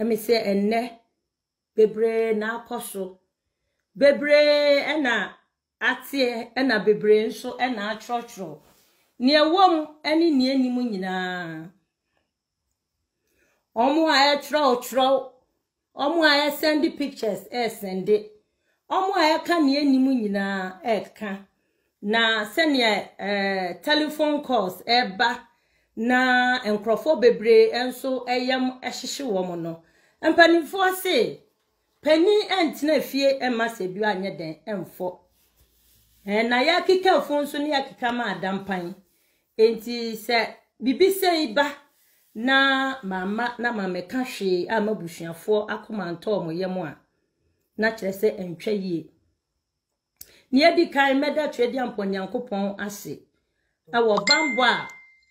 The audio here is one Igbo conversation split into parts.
ɛmi sɛ bebree na-akɔ so bebree ɛna ateɛ ɛna bebree nso ɛna atwerɛtwerɛ nea ɛwɔ mu ɛne nea anim nyinaa wɔn a ɛtwerɛtwerɛw wɔn a ɛsɛnde pictures ɛsɛnde wɔn a na nea anim nyinaa ɛka na sɛnea ɛɛ eh, telephone calls ɛɛba na nkurɔfoɔ bebree nso ɛyam ɛhyehyɛ wɔn no. mpanimfoɔ se panin ntena fie mma sɛ bi anyɛ den mfɔ na yɛakeka fo nso ne yɛakeka ma adampan nti sɛ biribi sɛi ba na mama na mameka hwee a mabusuafoɔ akoma ntɔɔ mo yam a na kyerɛ sɛ ntwa yie nea di kan mɛda twerɛ di ampɔ nyankopɔn ase ɛwɔ bambɔ a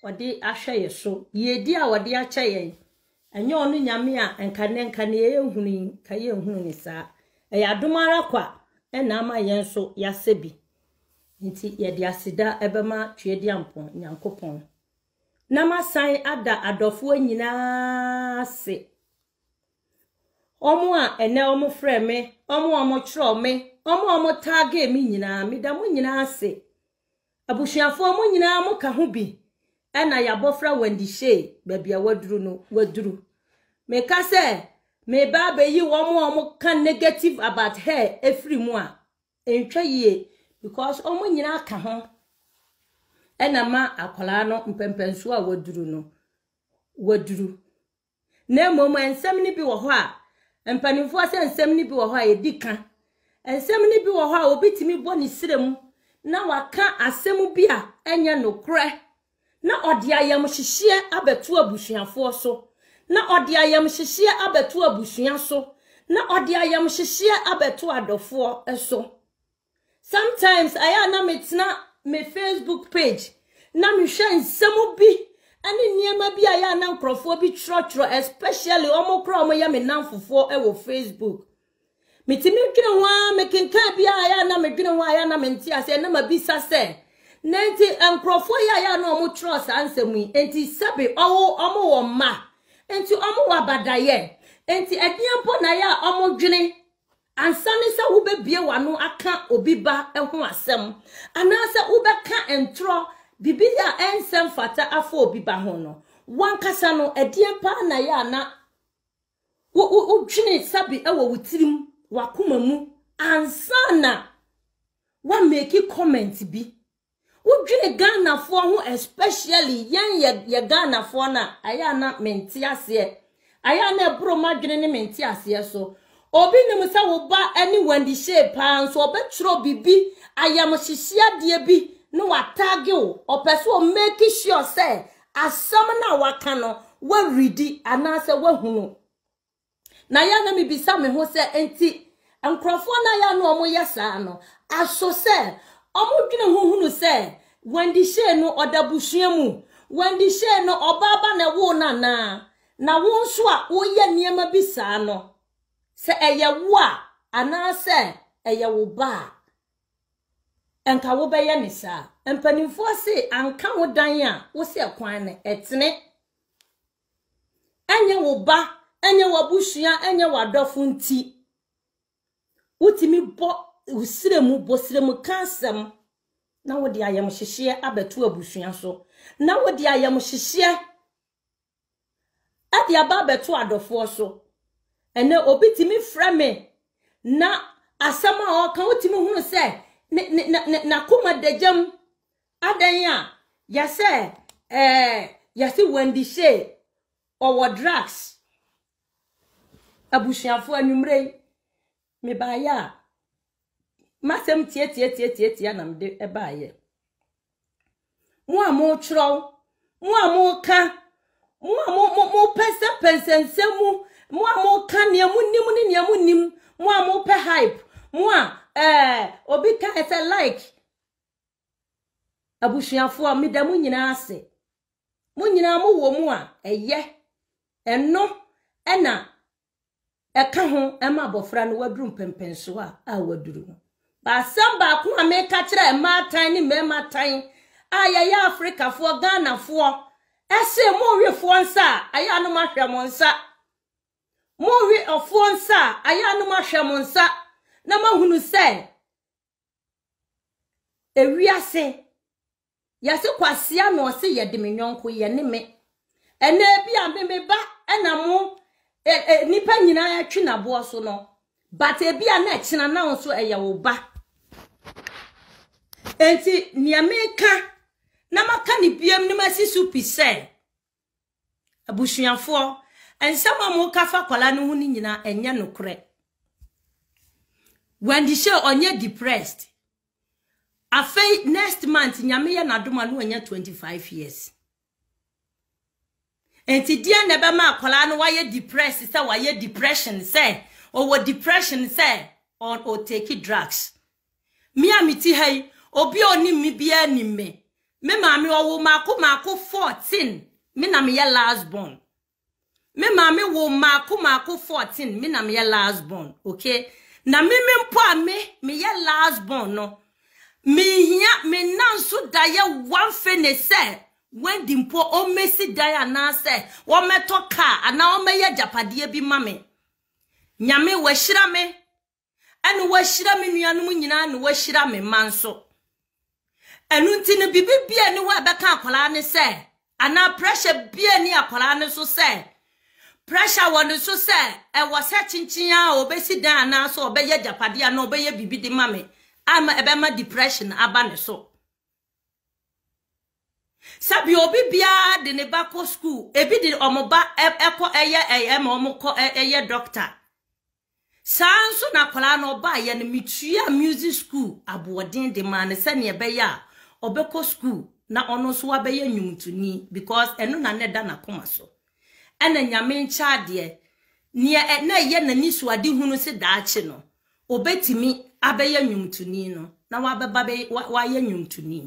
ɔde ahwɛ yɛ so yie di a ɔde akyɛ yɛn ɛnyɛ ɔno nyame a nkane nkane yɛhunu ka nhunu ne saa ɛyɛ adom ara kwa ɛna ama yɛn nso yɛasɛ bi nti yɛde aseda ɛbɛma twedi ampɔn nyankopɔn na masan ada adɔfoɔ nyinaa ase ɔmo a ɛnɛ ɔmo frɛ me ɔmo a ɔmo kyerɛ me ɔmo a ɔmo taage me nyinaa meda mo nyinaa ase abusuafoɔ mo nyinaa mo ka ho bi ɛna yɛabɔfra wendihyee baabi a waduru no waduru meka sɛ meba abɛyi wɔn a wɔn ka negative about hair efiri mu a ntwa yie because wɔn nyinaa ka ho ɛna ma akwaraa no mpɛmpɛnsoɔ a waduru no waduru na mmom nsɛm no bi wɔ hɔ a mpanimfoɔ sɛ nsɛm no bi wɔ hɔ a yɛdi ka nsɛm no bi wɔ hɔ a obi tumi bɔ ne srɛ mu na waka asɛm bi a ɛnyɛ nokorɛ. na ɔde ayamhyehyeɛ abɛto abusuafoɔ so na ɔde ayamhyehyeɛ abɛto abusua so na ɔde ayamhyehyeɛ abɛto adɔfoɔ so sometimes ayɛ a na metena me facebook page na mehwɛ nsɛm bi ne nneɛma bi a na nkurɔfoɔ bi twerɛtwerɛ especially wɔn kora wɔn yɛ me namfofoɔ wɔ facebook metumi dwene ho a mekenkan bi a yɛa na medwene ho a yɛa na mente ase ɛna mabisa sɛ na nti nkurɔfoɔ yi a yɛ na ɔmo twerɛ saa nsɛm yi nti sɛbi ɔmo ɔmo wɔ mma nti ɔmo wɔ abadayɛ nti ɛdeɛ mpo na yɛ a ɔmo dwene ansa ne sɛ wobɛbie w'ano aka obi ba ho asɛm anaasɛ wobɛka ntorɔ biribi a ɛnsɛm fata afɔ obi ba ho no wankasa no ɛdeɛ paa na yɛ a na wodwene sɛbi ɛwɔ wo tirim w'akoma mu ansa na wameki comment bi. wodwene ghanafoɔ ho especially yɛn yɛ ghanafoɔ no a ayɛ a na mente aseɛ ayɛ na ɛboro ma dwene ne mente aseɛ so obi nim sɛ wo ba ne wandi hyee paa nso ɔbɛtwerɛ biribi ayamhyehyeadeɛ bi ne wataage wo ɔpɛ sɛ ɔmeki sure sɛ asɛm no a waka no woaridi anaasɛ woahunu na yɛ na mebisa me ho sɛ nti nkurɔfoɔ no ayɛ a na ɔmoyɛ saa no aso sɛ ɔmodwene ho hunu sɛ wendi shee no ọdabusua mu wendi shee no ọbaaba na ɛwo na na na wo nso a woyɛ nneɛma bi saa no sɛ ɛyɛ wo a anaasɛ ɛyɛ wo baa a nka wobɛyɛ ne saa mpanimfoɔ se anka wo dan a wosɛ kwan no ɛtene ɛnyɛ wo ba ɛnyɛ w'abusua ɛnyɛ adɔfo nti wotumi bɔ wosire mu bɔ sire mu kansɛm na wode ayamhyehyeɛ abɛto abusua so na wode ayamhyehyeɛ ɛde aba abɛto adɔfoɔ so ene obi tumi frɛ na asɛm a ɔka wotumi hunu na n'akoma dagyam adan a yɛsɛ ɛɛ yɛsɛ wendi hyee ɔwɔ drugs abusuafoɔ anwummerɛ me mebaeɛ ya. masị m tie tie tie tie tie na mde ebe a ya mụamụ chụrọ mụamụ ka mụamụ pense pense nse mụ mụamụ ka na emu nni mụ nni emu nni m mụamụ pe hype mụa ee eh, obi ka ese like abusuafoɔ a da mu nyinaa ase mu nyinaa mu wɔ mu a ɛyɛ ɛno ɛna ɛka ho ɛma abɔfra no waduru mpɛmpɛnsoɔ a a waduru no. basɛm baako a meka kyerɛ mmaatan ne mmarima a yɛyɛ afrikafoɔ ghanafoɔ ɛse monwefoɔ nsa a ayɛ anom ahwɛ mo nsa monwe ɔfoɔ nsa a ayɛ anom ahwɛ mo nsa na mahunu sɛ ewiase yɛse kwasea na ɔse yɛde me nyɔnko yɛ ne me ɛnɛ bi a meme ba ɛna mo e, e, nnipa nyinaa twe n'aboɔ so no but ebi a na ɛkyena na nso ɛyɛ wo ba nti nea meka na maka ne biam ne masi so pi sɛ abusuafoɔ nsɛm a moka fa kwala no ho no nyinaa When nokorɛ Wendy Shaw depressed afei next month nyame yɛ n'adoma no ɔnyɛ 25 years nti deɛ na ɛbɛma kola no wayɛ depressed sɛ wayɛ depression sɛ ɔwɔ depression sɛ or drugs me drugs. mete amiti yi obi onimi bia ni me me maame ɔwo maako maako fourteen me na meyɛ last born me maame wo maako na meyɛ last born okay na me me mpo a me meyɛ last born no mehia me nan so da yɛ one fene sɛ wendi mpo ɔmɛsi dan anaasɛ wɔmɛtɔ kaa anaa ɔmɛyɛ japadeɛ bi ma me nyame wɔahyira me ɛne wɔahyira me nuanom nyinaa ma nso ɛnu nti no biribi bia ni hɔ a ɛbɛka akwaraa ne sɛ anaa pressure bia ni akwaraa ne so sɛ pressure wɔ ne so sɛ ɛwɔ e sɛ kyinkyin a obesi dan anaso so ɔbɛyɛ japadeɛ anaa ɔbɛyɛ biribi de ma mi ama ɛbɛma depression aba ne so sabi obi biara de ne ba kɔ school ebi de ɔmo ba ɛkɔ ɛyɛ ɛyɛ ɔmo kɔ ɛyɛ doctor saa nso na akwaraa na ɔbaa yɛ no metua music school aboɔden de maa ne ni ɛbɛyɛ a. obeko skuul na ọnụ nso wabɛyɛ nnwomtoni because ɛno na ne da n'akoma so ɛna nyame nkyɛ adeɛ nea ɛna ɛyɛ n'ani so ade hunu si daakye no obetumi abɛyɛ nnwomtoni no na wabɛba bɛ wayɛ nnwomtoni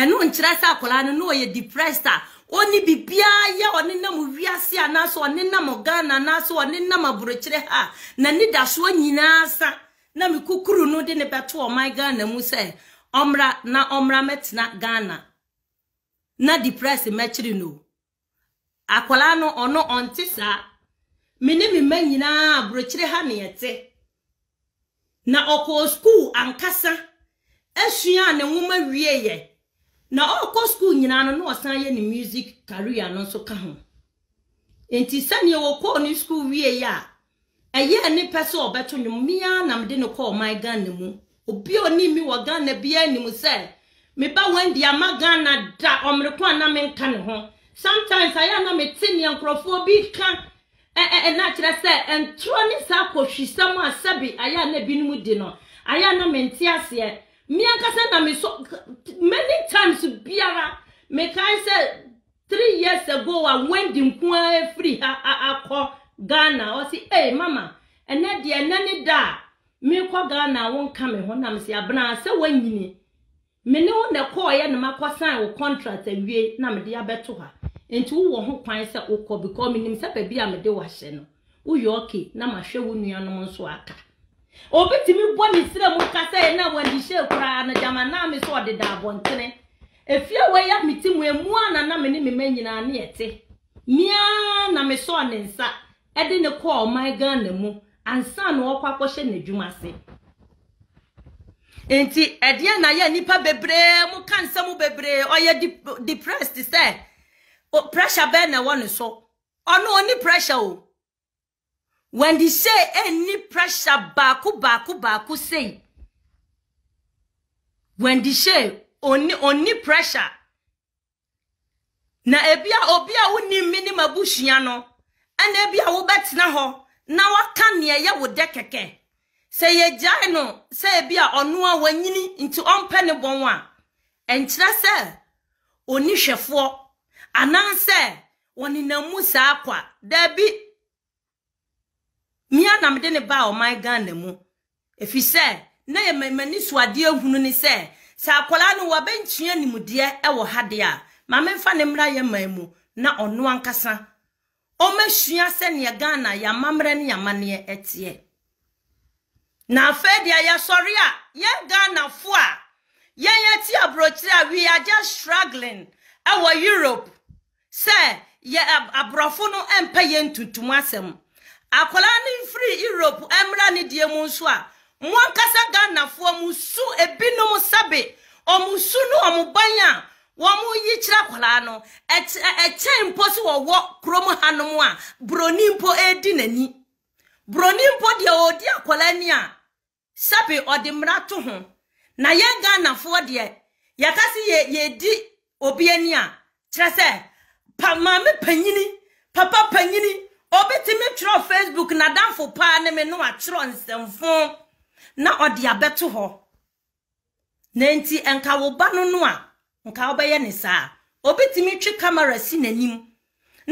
ɛno nkyerɛ sɛ akwadaa no na ɔyɛ depressed a ɔne biribiara yɛ ɔne nam wiase anaasɛ ɔne nam ghana anaasɛ ɔne nam aburokyerɛ ha na ne da soɔ nyinaa sa na me kukuru no de ne bɛto ɔman ghana mu sɛ omra na omra met na ghana na depress mechiri no akwala no ono saa mene mema nyinaa aburokyire ha na yɛte na ɔkɔɔ skuul ankasa asua a ne nwoma wieeɛ na ɔkɔ skuul nyinaa no na ọsan yɛ ne music career no nso ka ho nti sani wɔkɔɔ ne skuul wieeɛ a ɛyɛ ne pɛ sɛ ɔbɛto nwom mmea na mede no kɔɔ ɔman ghana mu obi onim mi wɔ ghana bi anim sɛ meba wɔn ama ghana da ɔmere ana menka ne ho sometimes ayɛ e, e, e, na mete nea nkurɔfoɔ bi ka ɛɛ ɛna kyerɛ sɛ ntoro ne saa kɔhwisɛm a sɛbi ayɛ na binom di no ayɛ na mente aseɛ mmeankasa na me many times biara mekae sɛ three years ago a wendi nko ara firi ha akɔ ghana ɔsi ee mama ɛnɛ deɛ ɛnɛ ne da a. mekɔ ghana wo nka me ho nam se abena sɛ wanyini me ne wo na kɔɔyɛ no makɔ sign wo contract awie na mede abɛto ha nti wowɔ ho kwan sɛ wokɔ because menim sɛ baabi a mede wahyɛ no woyɛ ɔke na mahwɛ wo nuanom nso aka obi tumi bɔ ne srɛ mu kasa yɛ na wadi hyɛ koraa no gyama naa me sɛ ɔdeda abɔntene efie wɔyɛ me ti mu emu a na na me ne me ma nyinaa ne yɛte mia na me sɔɔ ne nsa ɛde ne kɔɔ ɔman ghana mu ansa na wɔkɔ akɔhyɛ n'adwuma ase nti ɛdeɛ na yɛ nipa bebree mo ka nsɛm bebree ɔyɛ depressed sɛ pressure bɛɛ na ɛwɔ ne so ɔno ɔni pressure o wɔndi hyɛ ɛni pressure baako baako baako sei wɔndi hyɛ ɔni ɔni pressure na ebi a obi a wonim minim abusua no ɛna ebi a wobɛtena hɔ. na waka nea ɛyɛ wo dɛ kɛkɛ sɛ yɛgyae no sɛ ebi a ɔno a wanyini nti ɔmpɛ ne bɔn a ɛnkyerɛ sɛ oni hwɛfoɔ anaasɛ wɔnenam mu saa kwa daabi mmea na mede ne baa ɔman ghana mu ɛfiri sɛ na yɛ m'ani so adeɛ hunu ne sɛ sɛ akwaraa no wabɛntua nimdeɛ ɛwɔ ha deɛ a maame mfa ne mmra yɛ mu na ɔno ankasa Ome ɔmɛsua ya ghana yɛamammerɛ ne yamanneɛ ɛteɛ na afei deɛ yɛsɔre a yɛn ghanafoɔ a yɛn ya aburokyire a we are just struggling our europe sɛ yɛ aborɔfo no ɛmpɛ yɛn tuntum asɛm akwadaa no europe ɛmmra ne deɛ mu nso a mo ankasa ghanafoɔ mo su ebinom sabe ɔmo no ɔmo wɔn yi kyerɛ akwaraa no ɛkyɛn mpo si wɔwɔ kurom hanom a buroni mpo edi n'ani buroni mpo deɛ odi akwaraa ni a sɛbi ɔde mmira to ho na yɛn ghanafoɔ deɛ yɛka si yɛ yɛdi obi ani a kyerɛ sɛ pa maame panyini papa panyini obi ti mi twerɛ facebook na danfo paa ne mi no atwerɛ nsɛmfo na ɔde abɛto hɔ na nti nkawo ba no no a. nke ọbɛyɛ ne saa obi tumi twe kamera si n'anim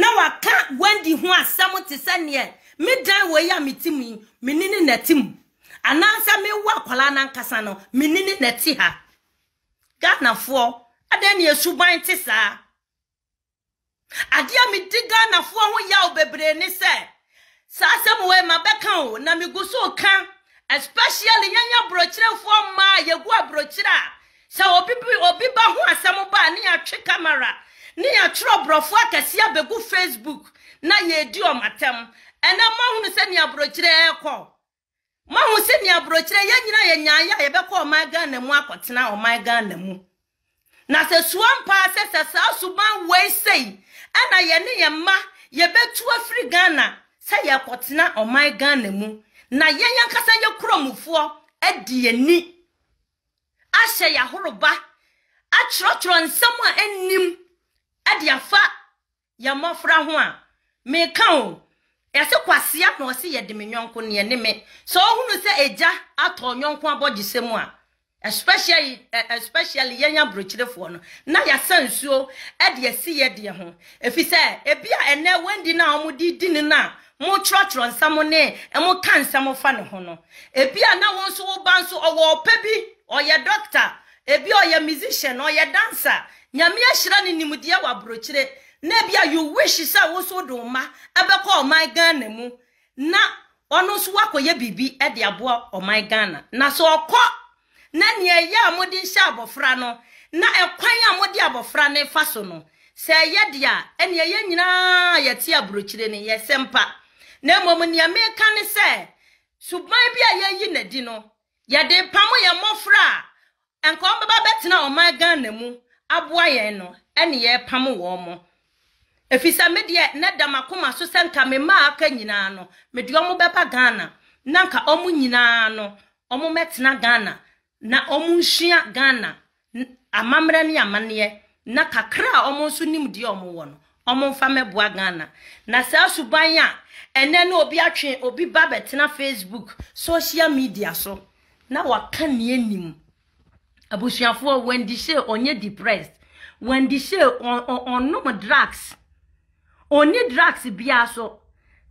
na waka wendy ho asɛm te sɛ neɛ medan wɔ yi a me tim yi mene ne na tim anaasɛ mewɔ n'ankasa no mene ne ha ghanafoɔ adan ne esuban te saa adeɛ a medi ghanafoɔ ho yaw bebree ne sɛ saa asɛm wɔ ma bɛka o na megu so ka especially yɛnyɛ aborɔkyerɛfoɔ mmaa yɛgu aborɔkyerɛ a sɛ obi obi ba ho asɛm ba a ne yɛatwe kamera ne yɛtwerɛ borɔfo akɛse abɛgu facebook na yɛdi ɔmatɛm ɛnɛ mahunu sɛ nea aborɔkyerɛ ɛkɔ mahu sɛ nea aborɔkyerɛ yɛn nyinaa yɛ nyaayɛ a yɛbɛkɔ ɔman ghana mu akɔtena ɔman ghana mu na sɛ sua mpaa sɛ sɛ saa suman wei sei ɛna yɛne yɛn mma yɛbɛtu afiri ghana sɛ yɛkɔtena ɔman ghana mu na yɛn ankasa yɛ kuromfoɔ adi yɛn ni ahyɛ yɛ ahoroba atwerɛtwerɛ nsɛm a anim ɛde afa yɛn mmɔfra ho a meka o yɛsɛ kwasea na ɔse yɛde me nyɔnko neɛ ne me sɛ ɔhunu sɛ egya atɔ nyɔnko abɔgyesɛ mu a especially especially yɛn aburokyerefoɔ no na yɛsɛ nsuo ɛde asi yɛ deɛ ho efisɛ sɛ ebi a ɛnɛ wendi na wɔn de di ne na mo twerɛtwerɛ nsɛm ne mo ka nsɛm fa ne ho no ebi a na wɔn nso wɔba nso ɔwɔ ɔpɛ bi. oye dọkịta ebi oye musician oye dansa nyame ahyira ne nimdeɛ wɔ aborɔkyire na ebi you wish sɛ wo so do ma ɛbɛkɔ ɔman ghana mu na ɔno nso wakɔyɛ biribi de aboa ɔman ghana na sɛ ɔkɔ na nea ɛyɛ a mode nhyɛ abɔfra no na ɛkwan a mode abɔfra no fa so no sɛ ɛyɛ deɛ a ɛnea ɛyɛ nyinaa yɛte aborɔkyire no yɛsɛ mpa na mmom nea meka ne sɛ suban bi a yɛayi n'adi no yɛde mpam yɛn mmofra a nka ɔbɛba bɛtena ɔman ghana mu abụọ yɛn no ɛne yɛ wɔn wɔ efisɛ me deɛ ne dam akoma so sɛ nka me mmaa aka nyinaa no me deɛ ɔmo bɛba ghana na nka ɔmo nyinaa no ɔmo mɛtena ghana na ɔmo nsua ghana amammerɛ ne amanneɛ na kakra a ɔmo nso nim deɛ ɔmo wɔ no ɔmo nfa mɛboa ghana na saa suban a ɛnɛ ne obi atwe obi ba bɛtena facebook social media so. na waka nea nim abusuafoɔ wendy shea ɔnyɛ depressed wendy shea ɔnom drugs ɔnye drugs bia so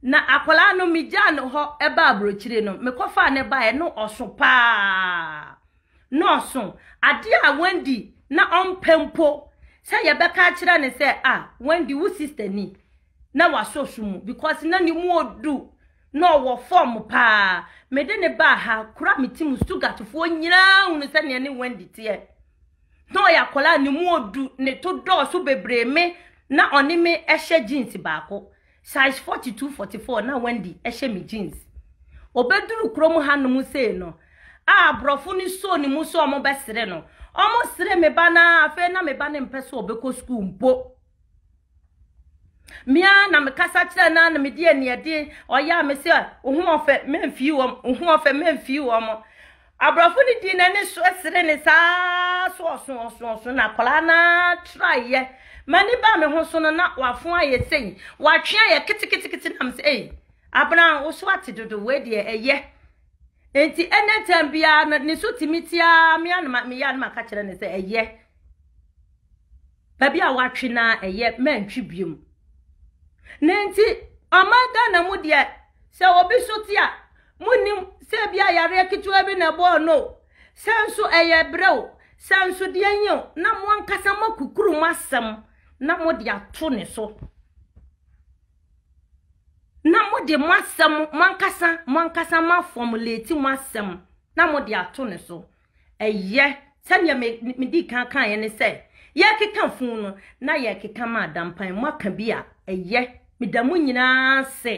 na akwaraa no megyaa no hɔ ɛba aburokyire no mekɔfaa ne baeɛ no ɔso paa na ɔso adeɛ a wendy na ɔmpɛ mpo sɛ yɛbɛka akyerɛ ne sɛ a ah, wendy wo sister ni na wasɔ so mu because na ne mu odu na ɔwɔ fọm paa mede ne baa ha kura me tim sugatofoɔ nyinaa hunu sɛnea ne wendi teɛ na ɔyɛ akwaraa ne mu odu ne to dɔɔso bebree me na ɔne me ɛhyɛ jeans baako size forty two forty four na wendi ɛhyɛ me jeans ɔbɛduru kurom hanom sei no a aborɔfo ne so ne mu so ɔmo bɛsere no ɔmo sere me ba na afei na me ba ne mpɛ so ɔbɛkɔ sukuu mpo. Mia na mekasa kyerɛ na na mede aniɛden ɔyɛ a mesɛ ohu ɔfɛ memfii wɔ m ohu ɔfɛ memfii wɔ m aborɔfo no dii n'ani so sere ne saa so ɔsoɔsoɔso na akwaraa na trayɛ m'ani baa me ho so no na wafo ayɛ sɛi watwe ayɛ ketekete nam sɛ ei abena wo so ate dodo wei deɛ ɛyɛ e nti ɛnɛ tam biara na ne so tumi tiaa mea no meyɛ no maka kyerɛ ne sɛ ɛyɛ baabi a watwe na ɛyɛ mantwi biom ne nti ɔman ghana mu deɛ sɛ obi so te a munim sɛ bi ayareɛ ketewa bi na ɛbɔɔ no sɛ nso ɛyɛ berɛw sɛ nso deɛ nyew na mo ankasa mo akukuru mo asɛm na mo de ato ne so na mo de mo asɛm mo ankasa mo ankasa mo afɔmuleti mo asɛm na mo de ato ne so ɛyɛ sɛnea me me di kan kan yɛ ne sɛ yɛkeka funu no na yɛkeka ma adampan mo aka bi a ɛyɛ. meda mu nyinaa sɛ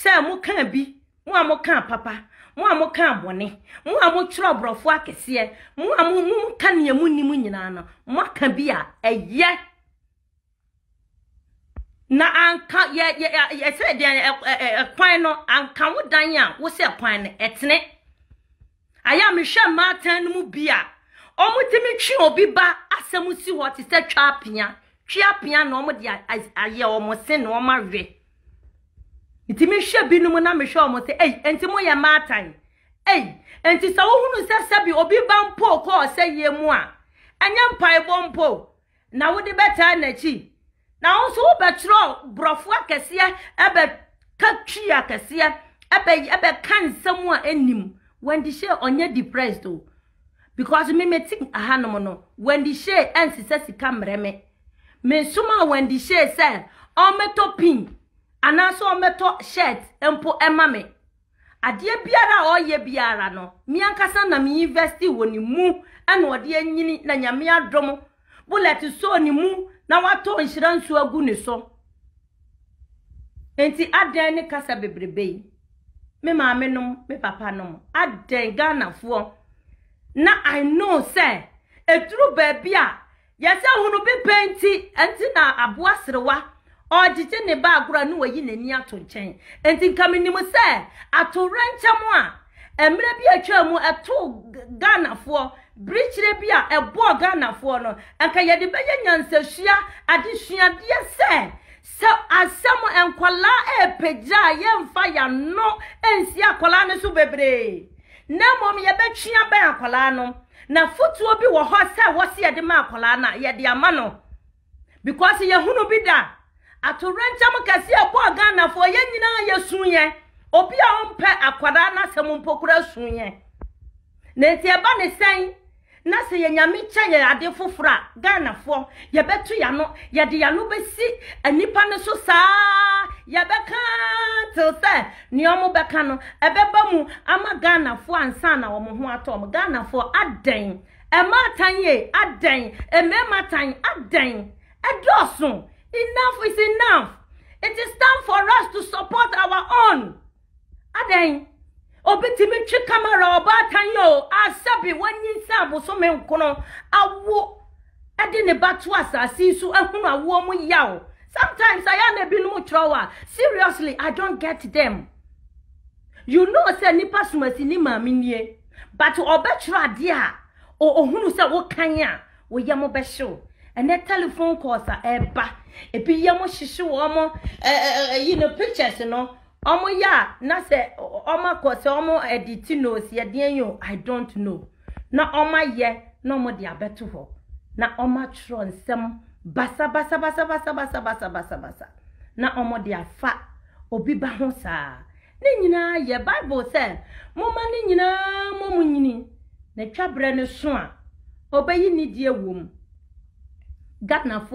sɛ mokaa bi mo a mokaa papa mo a mokaa bɔne mo a motwerɛ borɔfo akɛseɛ mo a moka nea munim nyinaa no moaka bi a ɛyɛ na anka yɛ yɛ yɛ sɛ deɛ ɛkwan no anka wo dan a wosɛ kwan no ɛtene ayɛ a mehwɛ mmaatan no mu bi a ɔmo temi twe obi ba asɛm si hɔ te sɛ twa apia tweapea na ɔmo dia ayɛ ɔmo se na ɔmo awɛ nti bi binom na mehwɛ ɔmo se ɛyi nti mo yɛ maatan ɛyi nti hunu se se bi obi ba po ko sɛ yie mu a ɛnyɛ mpaebɔ mpo na wode bɛtaa n'akyi na wo nso wobɛtwerɛ borɔfo akɛseɛ ɛbɛka twi akɛseɛ ɛbɛka nsɛm a ɛnim wendy she onye depressed o because me me ti ahanom no wendy hyɛ se sika mmerɛmɛ mesoma wendi hyee sɛ ɔmmɛtɔ pin anaasɛ ɔmmɛtɔ shirt mpo ɛma me adeɛ biara a ɔyɛ biara no meankasa na me university wɔ ne mu ɛna ɔde anyini na nyame adɔm bullet so ne mu na watɔ nhyira nsuo agu ne so nti adɛn ne kasa bebrebe me maame nom me papa nom adɛn ghanafoɔ na i know sɛ ɛduru baabi a yɛsɛ hunu bi pɛ nti nti na aboa serewa ɔgyegye ne baagora ne wɔyi n'ani ato nkyɛn nti nkamenim sɛ atorɛ nkyɛm a mmerɛ bi atwa mu ɛto ghanafoɔ birikyire bi a ɛbɔɔ ghanafoɔ no nka yɛde bɛyɛ nyansasua adesuadeɛ sɛ sɛ asɛm nkwadaa ɛrepagya a yɛmfa yɛano nsi akwadaa no so bebree na mmom yɛbɛtua bɛn akwadaa no. na fotuo bi wɔ hɔ sɛ wɔsi yɛde ma akwaraa na yɛde ama no because yɛhunu bi da atorɛnkyɛm kɛseɛ bɔɔ ghanafoɔ yɛn nyinaa yɛsu yɛ obi a ɔmpɛ akwada n'asɛm mpokora su yɛ na nti eba ne sɛn na sɛ yɛ nyame kyɛ yɛ ade foforɔ a ghanafoɔ yɛbɛto yɛ ano yɛde yɛ ano bɛsi nnipa no so saa yɛbɛka till sɛ nea ɔmo bɛka no ɛbɛba mu ama ghanafoɔ ansa na wɔn ho atɔ ɔmo ghanafoɔ adɛn mmaa tan yie adɛn mmarima tan adɛn ɛdɔɔso enough is enough it is time for us to support our own adɛn obi tìmi twi kamara ɔbaa tan yɛ bi wɔnyinsa abosome nkono awo ɛde ne ba to so ɛhono awoɔ mu yaw sometimes ayɛ na ebinom kyerɛw a seriously i don't get them you know sɛ nipa sumasi ni maame nie but ɔbɛtwerɛ adeɛ o ohunu sɛ wokan a woyɛ mo bɛhyew ɛnɛ telephone calls a ɛba ebi yɛ mo hyehye wɔn mo eh ɛyi no pictures no ɔmo yɛ a na se ɔmo akɔ sɛ ɔmo ɛdi ti na osi i don't know na ɔma yɛ na ɔmo de abɛto hɔ na ɔma twerɛ nsɛm basa basa basa basa basa basa basa basa na ɔmo de afa obi ba ho saa ne nyinaa yɛ bible sɛ moma ne nyinaa mo mu nyini na twa berɛ no so a ɔbɛyi ne die wɔ mu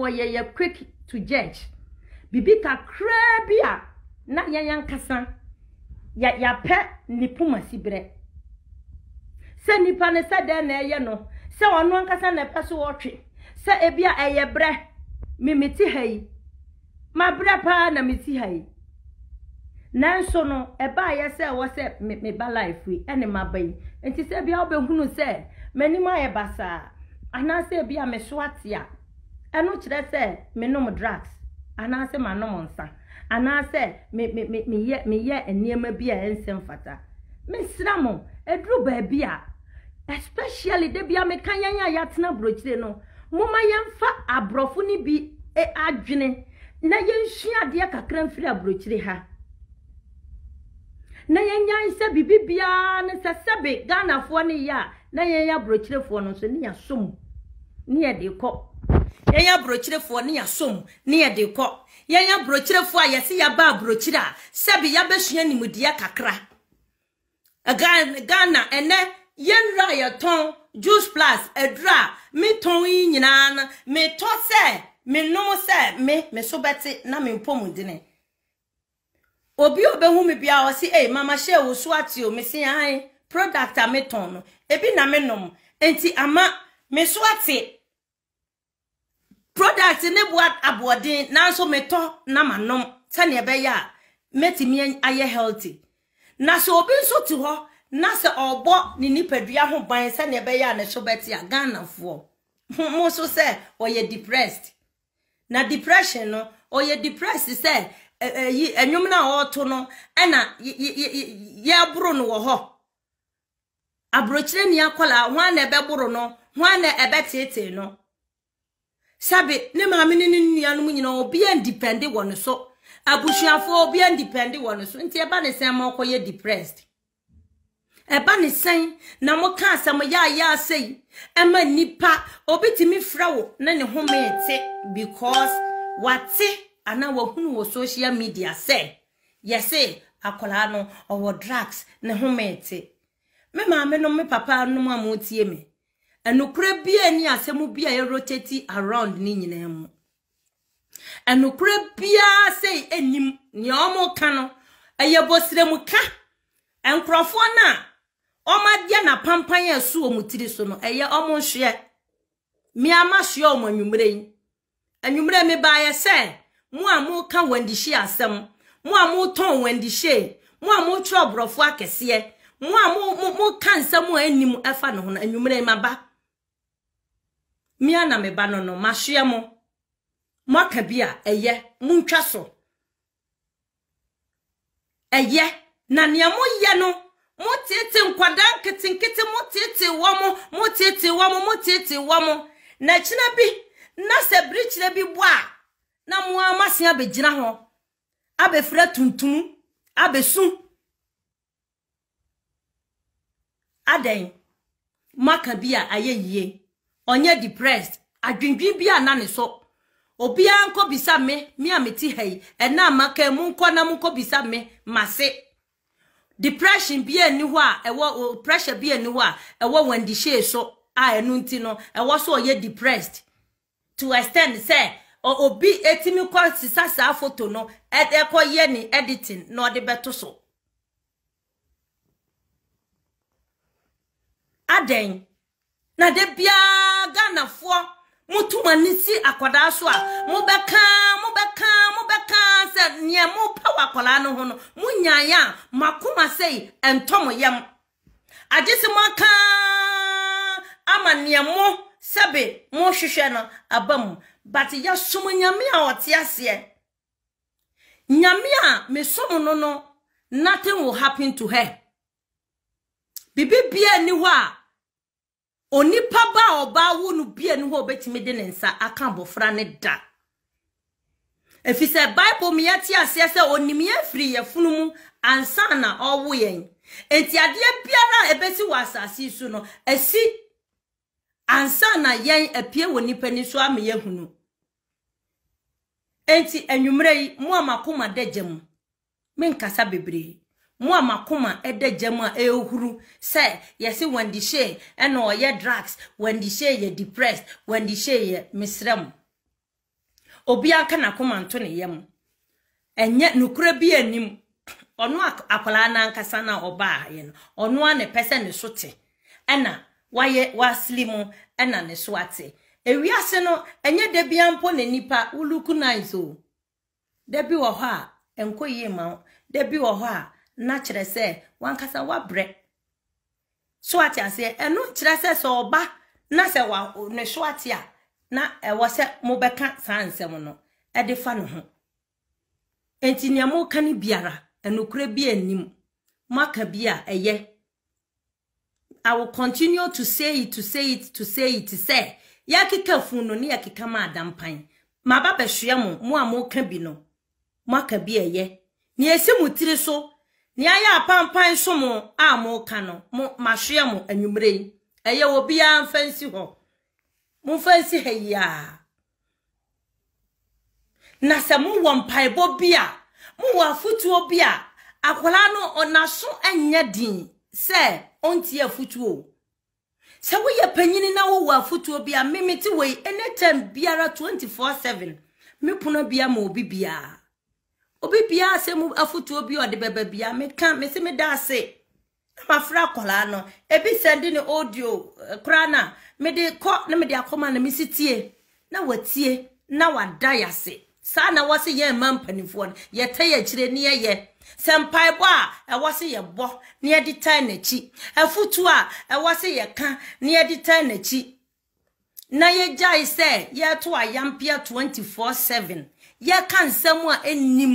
yɛyɛ quick to judge biribi kakraa bi a na yɛn ankasa yɛapɛ ne poma si berɛ sɛ nipa ne sɛ dɛn na ɛyɛ no sɛ ɔno ankasa na ɛpɛ so wɔtwe sɛ ebi a ɛyɛ brɛ mimi ti ha yi ma brɛ paa na mi ti ha yi nanso no ɛbaa yɛ sɛ ɛwɔ sɛ me me ba life yi ɛne ma ba yi nti sɛ ebi a ɔbɛhunu sɛ m'anim ayɛ basaa anaasɛ ebi a me so ate a ɛno kyerɛ sɛ me nom drugs anaasɛ ma nom nsa anaasɛ me me me me meyɛ meyɛ nneɛma bi a ɛnsɛm fata mesra mo eduru baabi a especially de bia meka yɛn a yɛatena burokyire no moma yɛmfa aborɔfo no bi e adwene na yɛnsua adeɛ kakra mfiri aburokyire ha na yɛnyan sɛ biribi biara no sɛ sɛbe ghanafoɔ no yɛ a na yɛnyɛ aburokyirefoɔ no nso ne yɛsom ne yɛde kɔ yɛnyɛ aburokyirefoɔ ne yɛsom ne yɛde kɔ yɛnyɛ aburokyirefoɔ a yɛsi yɛba aburokyire a sɛbe yɛbɛsua nimdeɛ kakra ghana ɛnɛ yɛnura yɛtɔn juice plus adura metɔn yi nyinaa no metɔ sɛ menom sɛ me me so bɛte na mempɔ mu dene obi a obɛhu me biara ɔse ei eh, mama hyɛ wo so ate o mese ae product a metɔn no ebi na me nom. nti ama me so ate product ne boa aboɔden nanso metɔ na manom sɛnea ɛbɛyɛ a mɛtumi ayɛ healthy na sɛ obi nso te hɔ na sɛ ɔbɔ ne nipadua ho ban sɛnea ɛbɛyɛ a ne so bɛte a ghanafoɔ mo so sɛ ɔyɛ depressed na depression no ɔyɛ depressed sɛ ɛyi ɛnwom no a ɔreto no ɛna yɛboro no wɔ hɔ aburokyire ni akɔla hwan na ɛbɛboro no hwan na ɛbɛtetee no sabi ne maame ne ne nuanom nyinaa obiara ndipɛnde wɔ ne so abusuafo obi ndipendi wɔ no so nti ɛba ne sɛn ma ɔkɔyɛ depressed ɛba ne sɛn na moka asɛm yɛayɛ yi ɛma nnipa obi tumi frɛ wo na ne ho meete because wate ana wahunu wɔ social media sɛ yɛse akwaraa no ɔwɔ drugs ne ho meete me maame no me papa anum a motie me ɛnokora bia ni asɛm bi a yɛrotati around ne nyinaa mu ɛnokora biara sɛ ɛnim nea ɔmo ka no ɛyɛ bosiremu ka nkurɔfoɔ no a ɔmo adeɛ n'apampan a ɛso wɔn tiri so no ɛyɛ ɔmo nhweɛ mmeama hweɛ wɔn anwummerɛ yi anwummerɛ mi baayɛ sɛ mo a mo ka wɛndihye asɛm mo a mo tɔn wɛndihye mo a mo twerɛ borɔfo akɛseɛ mo a mo mo mo ka nsɛm a ɛnim ɛfa ne ho no anwummerɛ yi ma ba mmea na me ba no no ma hweɛ mo. maka bi a ɛyɛ montwa so ɛyɛ na nea moyɛ no motiete nkwadaa nketenkete motiete wɔ mo motiete wɔ mo motiete wɔ mo na kyerɛ bi na sɛ bere bi bɔ a na mo ama abegyina abɛgyina hɔ tuntum abesu adan maka bi a ayɛ yie ɔnyɛ depressed adwindwi bi a na ne so. obiara nkɔbisa bisa me mi ameti hei. yi ɛna amaka mu nkɔ na mu bisa me mase depression bi ani hɔ a ɛwɔ pressure bi ani hɔ a ɛwɔ Wendy Shea so a ɛno nti no ɛwɔ so ɔyɛ depressed to extend O obi etimi ko sisa saa foto no ko ye ni editing na ɔde bɛto so adan na de biara Ghanafoɔ motu mo ani si akwadaa so a mo mobɛka mobɛka sɛ neɛ mopɛ wɔ akwadaa no ho no monyaeɛ a makoma sɛi ɛntɔ mo yam agye sɛ moaka ama neɛ mo sɛbe mohwehwɛ no aba mu but yɛsom nyame a ɔte aseɛ nyame a mesom no no nothing will happen to her Bibi biara ni hɔ a onipa ba a ɔbaa wo no bie no hɔ obetumi de ne nsa aka abɔfra ne da efisɛ sɛ baibul mu yɛte aseɛ sɛ onim yɛn firi yɛ funu mu ansa na ɔwo yɛn eti adeɛ biara a ebesi wɔ asase so no esi ansa na yɛn apie wɔ nipa ni so ama yɛhunu nti enwumere yi mu a makoma da gya mu menkasa bebree mmoa makoma ɛda gyam a ɛhuru sɛ yɛsi wandishe ɛna ɔyɛ drugs wandishe yɛ depressed wandishe yɛ mesrɛ mu obiara ka n'akoma nto ne yam ɛnyɛ nukura bi anim ɔno na ɔbaa yɛ no ɔno a na pɛ sɛ ne so te ɛna na wasili mu ɛna ne so ate ewiase no ɛnyɛ debia mpo na nipa wuluku nice debi wɔ a nkɔ yie ma debi wɔ a. na kyerɛ sɛ wankasa wabrɛ so ate aseɛ ɛno kyerɛ sɛ sɛ ɔba na sɛ ne so a na ɛwɔ sɛ mobɛka saa nsɛm no ɛde fa ne ho nti nea moka no biara bi anim moaka bi a ɛyɛ i will continue to say it to say it to say it sɛ ya funu no ne yɛkeka ma adampan maba bɛsoa mo mo a moka bi no maka bi ɛyɛ nea ɛsi mo so nea yɛ apampan so mo a moka no mo mahwea mo anwummerɛ yi ɛyɛ wɔ biara mfa nsi hɔ momfa nsi ha yi a na sɛ mowɔ mpaebɔ bi a mowɔ afotuo bi a akwaraa no ɔnaso nyɛ din sɛ ɔntie afotuo sɛ woyɛ panyini na wowɔ afotuo bi a memete wei anytime biara 24/7 me pono bia ma obi biara obi bia asɛm afotuo bi ɔde bɛba bia meka mese meda ase na mafra akɔlaa no ebi sendi ne audio eh, koraa na me de ko na me mede akɔma na mesi tie na watie na wada yase sa na wɔse yɛn mma mpanimfoɔ no yɛtɛ yɛ akyire ne yɛyɛ sɛ mpaebɔ a ɛwɔ se yɛbɔ ne yɛde tan n'akyi afotuo a ɛwɔ se yɛka ne yɛde tan n'akyi na yɛgyae sɛ yɛto ayampeɛ 24/7 yɛka nsɛm a ɛnnim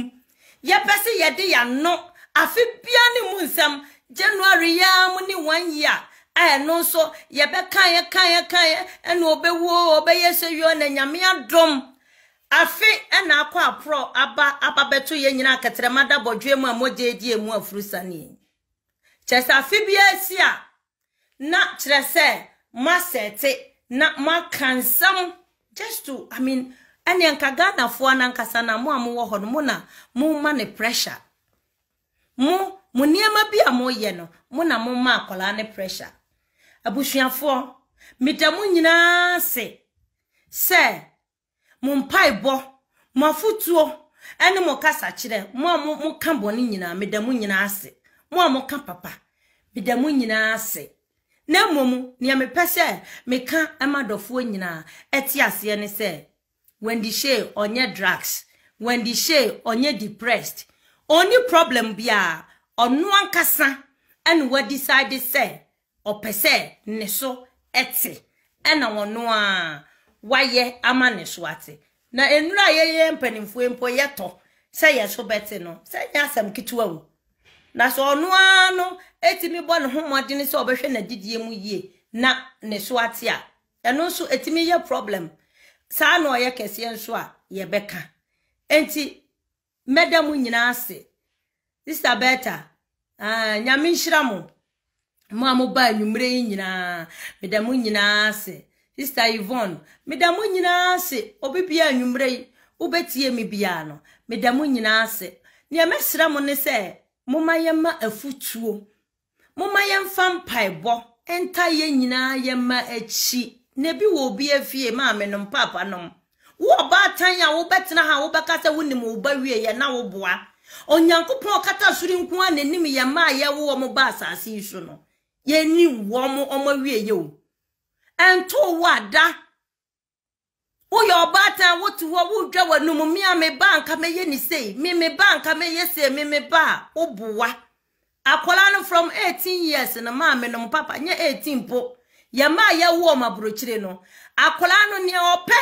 yɛpɛ sɛ yɛde yɛano afe bia ne mu nsɛm january yɛa mu ne one year ɛno nso yɛbɛka yɛka yɛka ɛna ɔbɛwuo ɔbɛyɛ sɛ wio na nyame adom afe ɛna akɔ aporɔ aba aba bɛto yɛ nyina akatrɛma da bɔdwe mu a mogya edi mu afuru saneɛ kyerɛ sɛ afe biara si a na kyerɛ sɛ moasɛte na moaka nsɛm just to i mean anya nka Ghanafoɔ na fụọ na nkasa a mụ amụwa no mụ na mụ ne pressure mụ mụ nneɛma bi a mụyɛ no mụ na mụ ma akwaraa ne pressure abusuafoɔ meda mu nyinaa se sɛ mo mpaebɔ mo afotuo ɛne mo kasa kyerɛ mo a mo ka bɔne nyinaa meda mu nyinaa se mo a mo ka papa meda mu nyinaa se na mmom nea mepɛ sɛ meka ma dɔfoɔ nyinaa ɛte aseɛ ne sɛ When Wendy Shea onye drugs Wendy Shea onye depressed only problem be bia ɔno ankasa ɛna wadecide sɛ ɔpɛ sɛ ne so ɛte ɛna ɔno a wayɛ ama ne so uh, ate na nnura a yɛyɛ mpanimfoɔ mpo yɛtɔ sɛ yɛn so bɛte no sɛ nyɛ asɛm ketewa o na sɛ ɔno ara no etimi bɔ ne ho mmɔden sɛ ɔbɛhwɛ n'adidie mu ye na ne so ate a ɛno nso etimi yɛ problem saa na ɔyɛ kɛseɛ nso a yɛbɛka nti mmɛda mu nyinaa ase sista bɛta ah, nyame nhyira mo mo a mobaa anwummerɛ yi nyinaa meda mu nyinaa ase sista yvonne meda mu nyinaa ase obi bia anwummerɛ yi no meda mu nyinaa ase nea nese, muma yema sɛ muma yɛmma afotuo momma yɛmfa yema ɛnta na ebi wɔ obi efie maame nom papa nom wo ɔbaatan a wobɛtena ha wobɛkasa wonim wo ba wie yɛ na woboa onyankopɔn ɔkata soro nko a n'anim yɛ mmaa yɛwo wɔn ba asaase yi so no yɛni wɔn ɔmo awie yɛ o ɛnto wo ada woyɛ ɔbaatan wote hɔ wodwa w'anum mmea me ba nka mɛyɛ ne sei me me ba nka mɛyɛ sei me me ba a woboa akwaraa no from eighteen years no maame nom papa nye eighteen po. yama ya wuo ma buru chiri no akwara anụ ni ope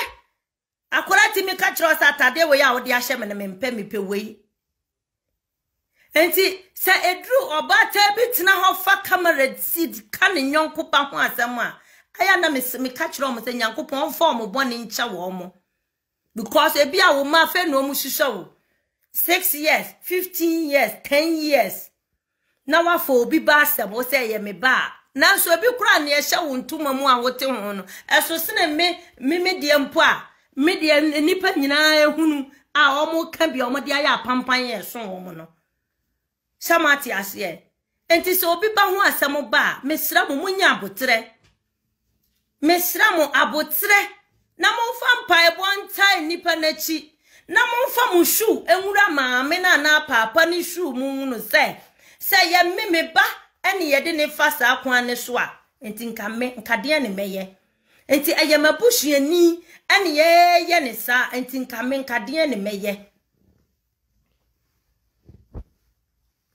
akwara timi ka chiro atade we ya odi ahye me ne mpe mpe we enti se edru oba ta bi tina ho fa camera seed ka ne nyonko pa ho asem a ya na me me ka chiro mo se nyankopon form ne ncha wo mo because ebi a wo ma fe na omu hwehwe wo 6 years 15 years 10 years na wa obi ba asem wo se me ba nanso obi kora na ɛhyɛ wo ntoma mu a wote ho no ɛso sene me me me deɛ mpo a me deɛ nnipa nyinaa ehunu a wɔn ka bi a wɔn de ayɛ apampan yɛ ɛso wɔn no sɛm ate aseɛ nti sɛ obi ba ho asɛm ba a mesra mo monya abotrɛ mesra mo abotrɛ na momfa mpaebɔ ntae nnipa n'akyi na momfa mo shoe nwura maame na anaa paapa ne shoe mu no sɛ sɛ yɛ mme me ba ɛne yɛde ne fa saa kwan ne so a nti nkame nkadeɛ ne mɛyɛ nti ɛyɛ m'abusuani ɛne yɛyɛ ne saa nti nkame nkadeɛ ne mɛyɛ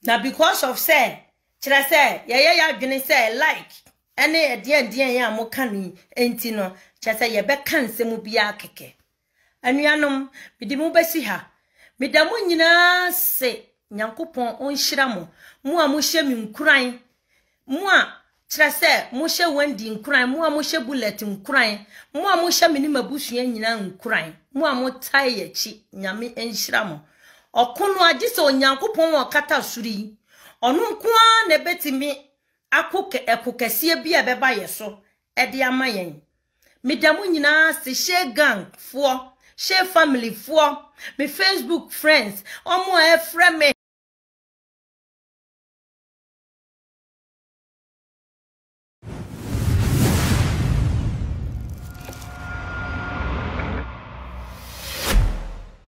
na because of sɛ kyerɛ sɛ yɛyɛ yɛ adwene sɛ like ɛne ɛdeɛdeɛ yɛ a moka no nti no kyerɛ sɛ yɛbɛka nsɛm biara kɛkɛ anuanom mede mu bɛsi ha meda mu nyinaa se nyankopɔn ɔnhyira mo mo a mohyɛ me nkuran mo a kyerɛ sɛ mohyɛ wendi nkuran mo a mohyɛ bullet nkuran mo a mohyɛ me ne mabusua nyinaa nkuran mo a motae yɛkyi nyame nhyira mo ɔko no agye sɛ onyankopɔn a ɔkata soro yi ɔno nko ara na ɛbɛtumi ako ɛko kɛseɛ bi a ɛbɛba yɛ so ɛde ama yɛn meda mo nyinaa se hyɛ gangfoɔ hyɛ familyfoɔ me facebook friends ɔmo a ɛfrɛ me